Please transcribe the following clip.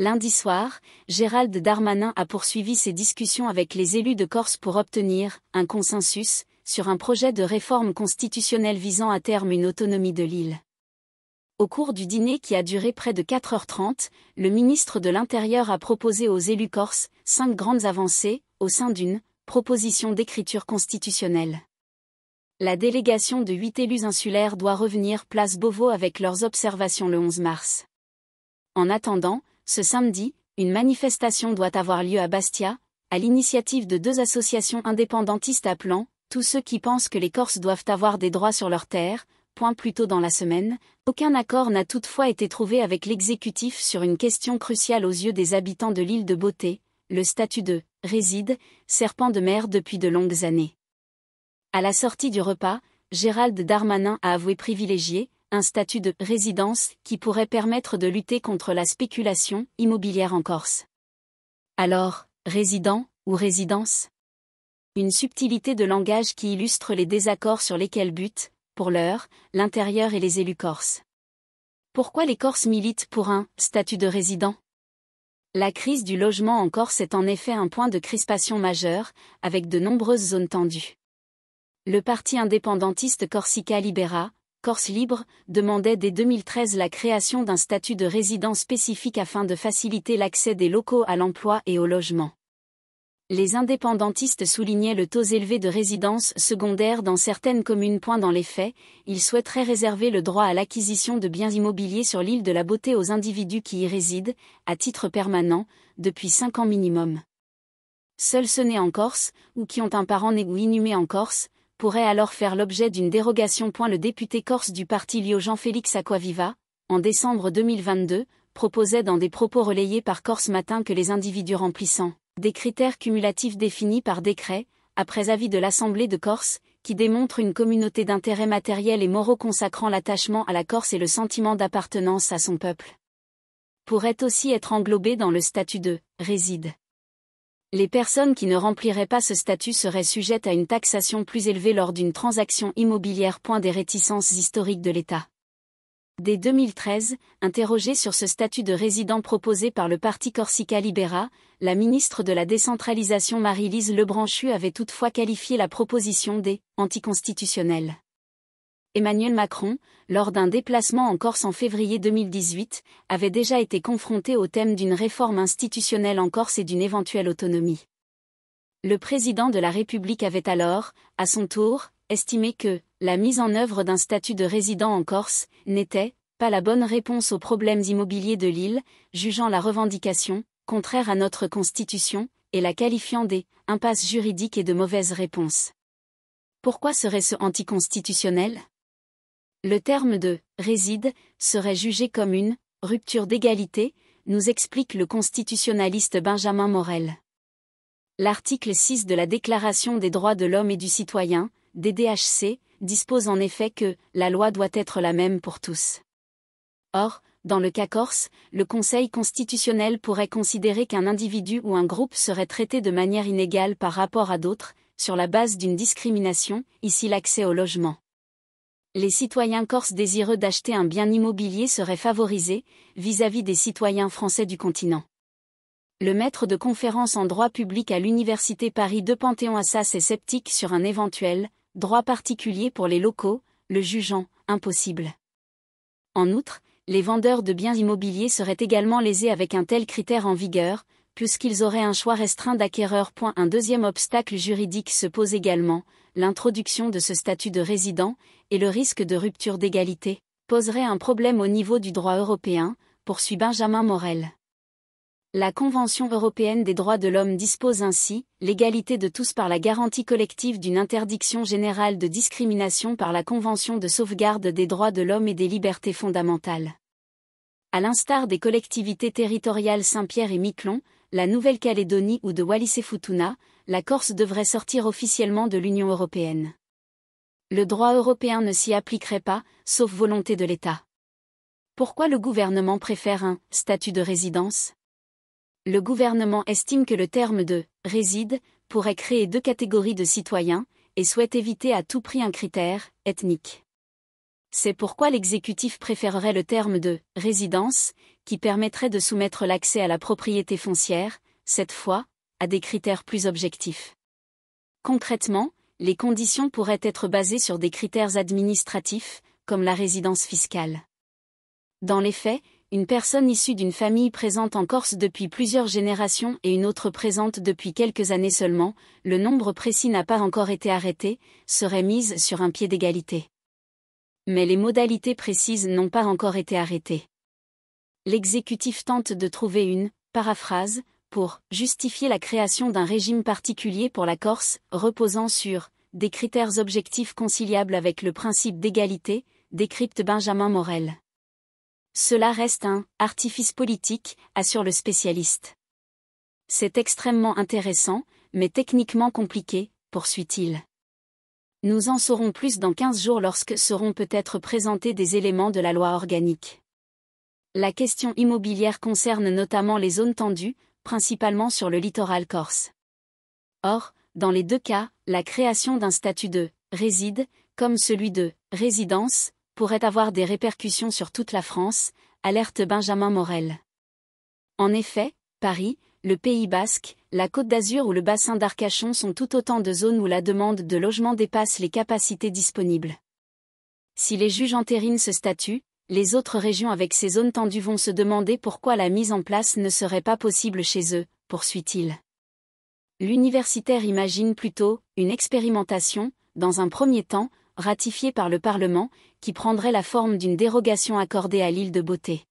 Lundi soir, Gérald Darmanin a poursuivi ses discussions avec les élus de Corse pour obtenir un consensus sur un projet de réforme constitutionnelle visant à terme une autonomie de l'île. Au cours du dîner qui a duré près de 4h30, le ministre de l'Intérieur a proposé aux élus corses cinq grandes avancées au sein d'une proposition d'écriture constitutionnelle. La délégation de huit élus insulaires doit revenir place Beauvau avec leurs observations le 11 mars. En attendant, ce samedi, une manifestation doit avoir lieu à Bastia, à l'initiative de deux associations indépendantistes appelant « Tous ceux qui pensent que les Corses doivent avoir des droits sur leurs terres », point plus tôt dans la semaine, aucun accord n'a toutefois été trouvé avec l'exécutif sur une question cruciale aux yeux des habitants de l'île de Beauté, le statut de « réside », serpent de mer depuis de longues années. À la sortie du repas, Gérald Darmanin a avoué privilégié un statut de résidence qui pourrait permettre de lutter contre la spéculation immobilière en Corse. Alors, résident ou résidence Une subtilité de langage qui illustre les désaccords sur lesquels butent, pour l'heure, l'intérieur et les élus corses. Pourquoi les Corses militent pour un statut de résident La crise du logement en Corse est en effet un point de crispation majeur, avec de nombreuses zones tendues. Le parti indépendantiste Corsica Libera, Corse Libre, demandait dès 2013 la création d'un statut de résidence spécifique afin de faciliter l'accès des locaux à l'emploi et au logement. Les indépendantistes soulignaient le taux élevé de résidence secondaire dans certaines communes. Point dans les faits, ils souhaiteraient réserver le droit à l'acquisition de biens immobiliers sur l'île de la Beauté aux individus qui y résident, à titre permanent, depuis cinq ans minimum. Seuls nés en Corse, ou qui ont un parent né ou inhumé en Corse, pourrait alors faire l'objet d'une dérogation. Point le député corse du parti Lio Jean-Félix Aquaviva, en décembre 2022, proposait dans des propos relayés par Corse Matin que les individus remplissant des critères cumulatifs définis par décret, après avis de l'Assemblée de Corse, qui démontrent une communauté d'intérêts matériels et moraux consacrant l'attachement à la Corse et le sentiment d'appartenance à son peuple, pourraient aussi être englobés dans le statut de réside les personnes qui ne rempliraient pas ce statut seraient sujettes à une taxation plus élevée lors d'une transaction immobilière. Point des réticences historiques de l'État. Dès 2013, interrogée sur ce statut de résident proposé par le parti Corsica Libera, la ministre de la Décentralisation Marie-Lise Lebranchu avait toutefois qualifié la proposition des « anticonstitutionnelle ». Emmanuel Macron, lors d'un déplacement en Corse en février 2018, avait déjà été confronté au thème d'une réforme institutionnelle en Corse et d'une éventuelle autonomie. Le président de la République avait alors, à son tour, estimé que la mise en œuvre d'un statut de résident en Corse n'était pas la bonne réponse aux problèmes immobiliers de l'île, jugeant la revendication contraire à notre constitution et la qualifiant des impasses juridiques et de mauvaises réponse ». Pourquoi serait-ce anticonstitutionnel le terme de réside serait jugé comme une rupture d'égalité, nous explique le constitutionnaliste Benjamin Morel. L'article 6 de la Déclaration des droits de l'homme et du citoyen, DDHC, dispose en effet que la loi doit être la même pour tous. Or, dans le cas corse, le Conseil constitutionnel pourrait considérer qu'un individu ou un groupe serait traité de manière inégale par rapport à d'autres, sur la base d'une discrimination, ici l'accès au logement les citoyens corses désireux d'acheter un bien immobilier seraient favorisés vis-à-vis des citoyens français du continent. Le maître de conférence en droit public à l'Université Paris de Panthéon Assas est sceptique sur un éventuel droit particulier pour les locaux, le jugeant impossible. En outre, les vendeurs de biens immobiliers seraient également lésés avec un tel critère en vigueur, puisqu'ils auraient un choix restreint d'acquéreurs. Un deuxième obstacle juridique se pose également, l'introduction de ce statut de résident, et le risque de rupture d'égalité, poserait un problème au niveau du droit européen, poursuit Benjamin Morel. La Convention européenne des droits de l'homme dispose ainsi l'égalité de tous par la garantie collective d'une interdiction générale de discrimination par la Convention de sauvegarde des droits de l'homme et des libertés fondamentales. À l'instar des collectivités territoriales Saint-Pierre et Miquelon, la Nouvelle-Calédonie ou de Wallis et Futuna, la Corse devrait sortir officiellement de l'Union européenne. Le droit européen ne s'y appliquerait pas, sauf volonté de l'État. Pourquoi le gouvernement préfère un statut de résidence Le gouvernement estime que le terme de réside pourrait créer deux catégories de citoyens et souhaite éviter à tout prix un critère ethnique. C'est pourquoi l'exécutif préférerait le terme de résidence, qui permettrait de soumettre l'accès à la propriété foncière, cette fois, à des critères plus objectifs. Concrètement, les conditions pourraient être basées sur des critères administratifs, comme la résidence fiscale. Dans les faits, une personne issue d'une famille présente en Corse depuis plusieurs générations et une autre présente depuis quelques années seulement, le nombre précis n'a pas encore été arrêté, serait mise sur un pied d'égalité. Mais les modalités précises n'ont pas encore été arrêtées. L'exécutif tente de trouver une, paraphrase, pour justifier la création d'un régime particulier pour la Corse, reposant sur des critères objectifs conciliables avec le principe d'égalité, décrypte Benjamin Morel. Cela reste un artifice politique, assure le spécialiste. C'est extrêmement intéressant, mais techniquement compliqué, poursuit-il. Nous en saurons plus dans 15 jours lorsque seront peut-être présentés des éléments de la loi organique. La question immobilière concerne notamment les zones tendues, principalement sur le littoral corse. Or, dans les deux cas, la création d'un statut de réside, comme celui de résidence, pourrait avoir des répercussions sur toute la France, alerte Benjamin Morel. En effet, Paris, le Pays basque, la Côte d'Azur ou le bassin d'Arcachon sont tout autant de zones où la demande de logement dépasse les capacités disponibles. Si les juges entérinent ce statut, les autres régions avec ces zones tendues vont se demander pourquoi la mise en place ne serait pas possible chez eux, poursuit-il. L'universitaire imagine plutôt une expérimentation, dans un premier temps, ratifiée par le Parlement, qui prendrait la forme d'une dérogation accordée à l'île de Beauté.